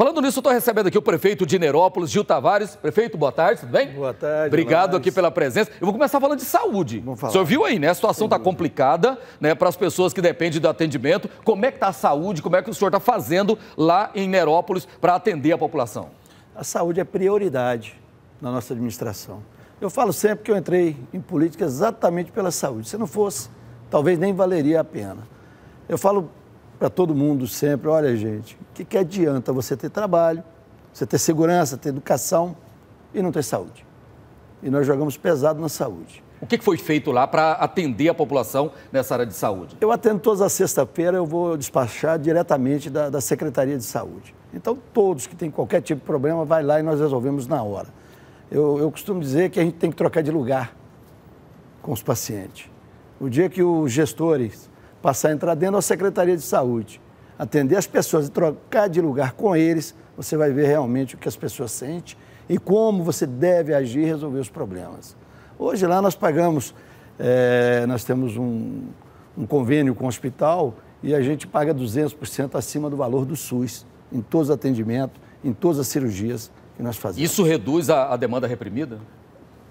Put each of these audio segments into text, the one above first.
Falando nisso, estou recebendo aqui o prefeito de Nerópolis, Gil Tavares. Prefeito, boa tarde, tudo bem? Boa tarde. Obrigado aqui pela presença. Eu vou começar falando de saúde. Vamos falar. O senhor viu aí, né? A situação está complicada né, para as pessoas que dependem do atendimento. Como é que está a saúde? Como é que o senhor está fazendo lá em Nerópolis para atender a população? A saúde é prioridade na nossa administração. Eu falo sempre que eu entrei em política exatamente pela saúde. Se não fosse, talvez nem valeria a pena. Eu falo para todo mundo sempre: olha, gente, o que, que adianta você ter trabalho, você ter segurança, ter educação e não ter saúde? E nós jogamos pesado na saúde. O que foi feito lá para atender a população nessa área de saúde? Eu atendo todas as sexta-feira, eu vou despachar diretamente da, da, Secretaria de Saúde. Então, todos que têm qualquer tipo de problema, vai lá e nós resolvemos na hora. Eu, eu costumo dizer que a gente tem que trocar de lugar com os pacientes. O dia que os gestores passar a entrar dentro da Secretaria de Saúde, atender as pessoas e trocar de lugar com eles, você vai ver realmente o que as pessoas sentem e como você deve agir e resolver os problemas. Hoje lá nós pagamos, é, nós temos um, um convênio com o hospital e a gente paga 200% acima do valor do SUS em todos os atendimentos, em todas as cirurgias que nós fazemos. Isso reduz a, a demanda reprimida?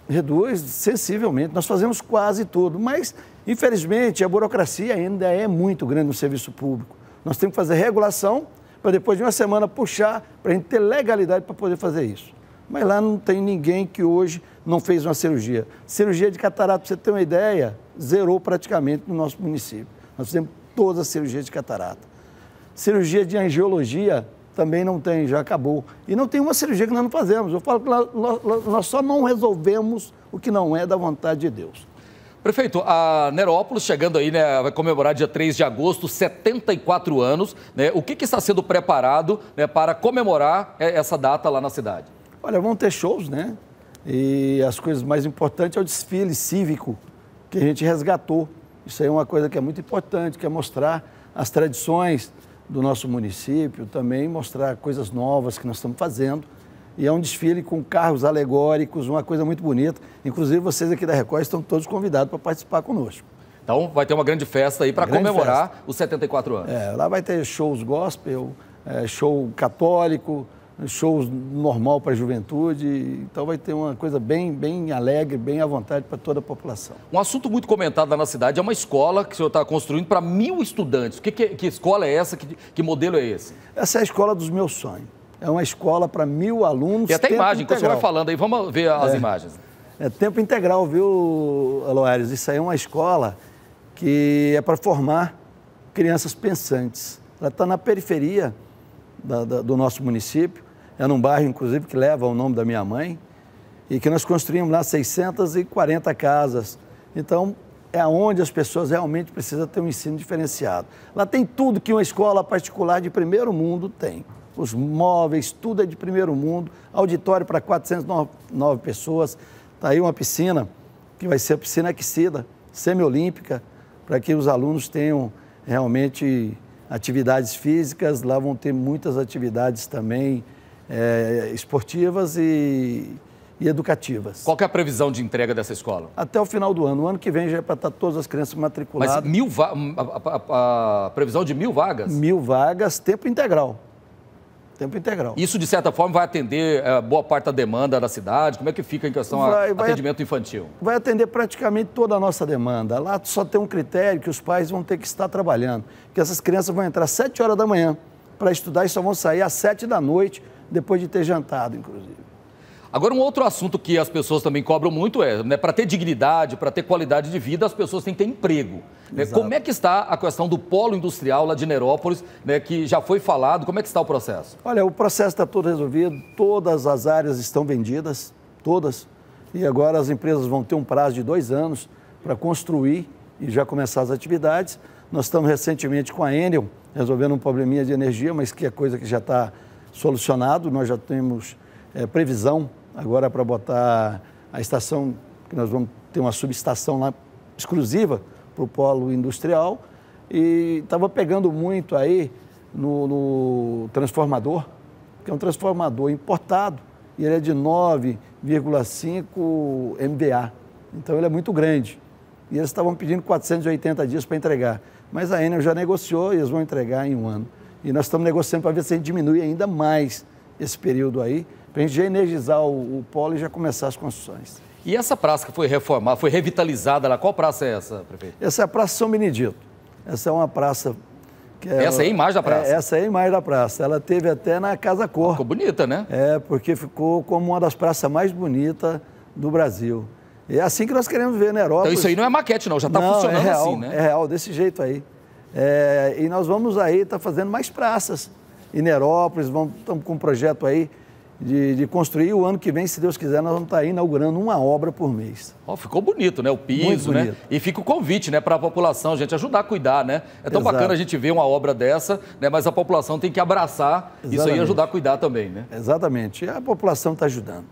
reduz sensivelmente. Nós fazemos quase tudo, mas infelizmente a burocracia ainda é muito grande no serviço público. Nós temos que fazer regulação para depois de uma semana puxar para a gente ter legalidade para poder fazer isso. Mas lá não tem ninguém que hoje não fez uma cirurgia. Cirurgia de catarata, para você ter uma ideia, zerou praticamente no nosso município. Nós fizemos todas as cirurgias de catarata. Cirurgia de angiologia, também não tem, já acabou. E não tem uma cirurgia que nós não fazemos. Eu falo que nós só não resolvemos o que não é da vontade de Deus. Prefeito, a Nerópolis chegando aí, né, vai comemorar dia 3 de agosto, 74 anos. Né, o que, que, está sendo preparado né, para comemorar é, essa data lá na cidade? Olha, vão ter shows, né? E as coisas mais importantes é o desfile cívico que a gente resgatou. Isso aí é uma coisa que é muito importante, que é mostrar as tradições, do nosso município, também mostrar coisas novas que nós estamos fazendo. E é um desfile com carros alegóricos, uma coisa muito bonita. Inclusive, vocês aqui da Record estão todos convidados para participar conosco. Então, vai ter uma grande festa aí para comemorar festa. os 74 anos. É, lá vai ter shows gospel, é, show católico, shows normal para a juventude, então vai ter uma coisa bem, bem alegre, bem à vontade para toda a população. Um assunto muito comentado lá na cidade é uma escola que o senhor está construindo para mil estudantes. Que, que, é, que, escola é essa? Que, que modelo é esse? Essa é a escola dos meus sonhos. É uma escola para mil alunos. Tem até imagem integral. que você vai falando aí, vamos ver as é, imagens. É tempo integral, viu, Aloares? Isso aí é uma escola que é para formar crianças pensantes. Ela está na periferia da, da, do nosso município era é um bairro, inclusive, que leva o nome da minha mãe, e que nós construímos lá 640 casas. Então, é onde as pessoas realmente precisam ter um ensino diferenciado. Lá tem tudo que uma escola particular de primeiro mundo tem. Os móveis, tudo é de primeiro mundo, auditório para 409 pessoas, está aí uma piscina, que vai ser a piscina aquecida, semiolímpica, para que os alunos tenham realmente atividades físicas, lá vão ter muitas atividades também é, esportivas e, e educativas. Qual é a previsão de entrega dessa escola? Até o final do ano. O ano que vem já é para estar tá todas as crianças matriculadas. Mas mil a, a, a, a, previsão de mil vagas? Mil vagas, tempo integral. Tempo integral. Isso, de certa forma, vai atender é, boa parte da demanda da cidade? Como é que fica em questão vai, vai atendimento infantil? Vai atender praticamente toda a nossa demanda. Lá só tem um critério que os pais vão ter que estar trabalhando. Que essas crianças vão entrar às 7 horas da manhã para estudar e só vão sair às 7 da noite depois de ter jantado, inclusive. Agora, um outro assunto que as pessoas também cobram muito é, né, para ter dignidade, para ter qualidade de vida, as pessoas têm que ter emprego. Né? Como é que está a questão do polo industrial lá de Nerópolis, né, que já foi falado? Como é que está o processo? Olha, o processo está todo resolvido, todas as áreas estão vendidas, todas. E agora as empresas vão ter um prazo de dois anos para construir e já começar as atividades. Nós estamos recentemente com a Enel, resolvendo um probleminha de energia, mas que é coisa que já está solucionado. Nós já temos é, previsão agora para botar a estação, que nós vamos ter uma subestação lá exclusiva para o polo industrial. E estava pegando muito aí no, no, transformador, que é um transformador importado e ele é de 9,5 MVA. Então ele é muito grande. E eles estavam pedindo 480 dias para entregar. Mas a Enel já negociou e eles vão entregar em um ano. E nós estamos negociando para ver se a gente diminui ainda mais esse período aí, para a gente já energizar o, o polo e já começar as construções. E essa praça que foi reformada, foi revitalizada lá, qual praça é essa, prefeito? Essa é a Praça São Benedito. Essa é uma praça. Ela, é essa é a imagem da é, praça? É, essa é a imagem da praça. Ela teve até na Casa Cor. Ficou bonita, né? É, porque ficou como uma das praças mais bonitas do Brasil. E é assim que nós queremos ver na né? Europa. Então isso aí não é maquete, não, já está funcionando é real, assim, né? É real, desse jeito aí. É, e nós vamos aí estar tá fazendo mais praças. Em Nerópolis, estamos com um projeto aí de, de, construir. O ano que vem, se Deus quiser, nós vamos estar tá inaugurando uma obra por mês. Oh, ficou bonito, né? O piso, né? E fica o convite, né, para a população, gente, ajudar a cuidar, né? É tão Exato. bacana a gente ver uma obra dessa, né? Mas a população tem que abraçar Exatamente. isso aí e ajudar a cuidar também, né? Exatamente. E a população está ajudando.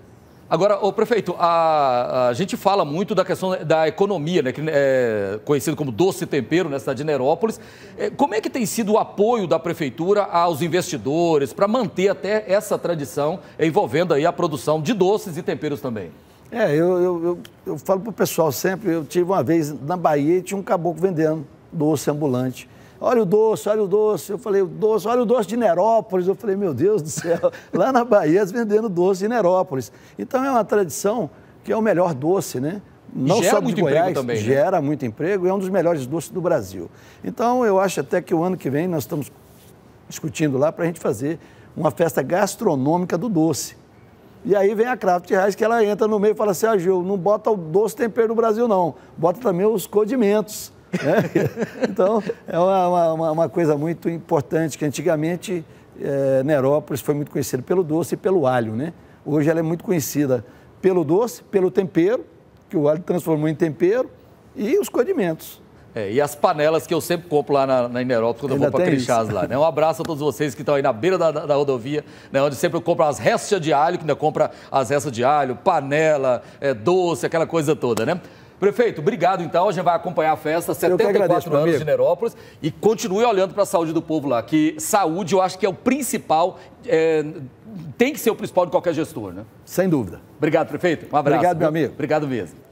Agora, o prefeito, a, a, gente fala muito da questão da economia, né, que é conhecido como doce tempero na né, cidade de Nerópolis. É, como é que tem sido o apoio da prefeitura aos investidores para manter até essa tradição envolvendo aí a produção de doces e temperos também? É, eu, eu, eu, eu falo para o pessoal sempre, eu tive uma vez na Bahia e tinha um caboclo vendendo doce ambulante olha o doce, olha o doce. Eu falei, o doce, olha o doce de Nerópolis. Eu falei, meu Deus do céu, lá na Bahia vendendo doce de Nerópolis. Então é uma tradição que é o melhor doce, né? Não gera só muito Goiás, emprego também. Né? Gera né? muito emprego e é um dos melhores doces do Brasil. Então eu acho até que o ano que vem nós estamos discutindo lá para a gente fazer uma festa gastronômica do doce. E aí vem a Kraft Reis, que ela entra no meio e fala assim, ah, Gil, não bota o doce tempero do Brasil, não. Bota também os condimentos. então, é uma, uma, uma, coisa muito importante, que antigamente é, Nerópolis foi muito conhecida pelo doce e pelo alho, né? Hoje ela é muito conhecida pelo doce, pelo tempero, que o alho transformou em tempero, e os condimentos. É, e as panelas que eu sempre compro lá na, na Inerópolis quando Ainda eu vou para Crixás lá. Né? Um abraço a todos vocês que estão aí na beira da, da, da rodovia, né? onde sempre eu compro as restas de alho, que ainda compra as restas de alho, panela, é, doce, aquela coisa toda, né? Prefeito, obrigado então. A gente vai acompanhar a festa, 74 agradeço, anos de Nerópolis. E continue olhando para a saúde do povo lá, que saúde eu acho que é o principal, é, tem que ser o principal de qualquer gestor, né? Sem dúvida. Obrigado, prefeito. Um abraço. Obrigado, meu amigo. Obrigado mesmo.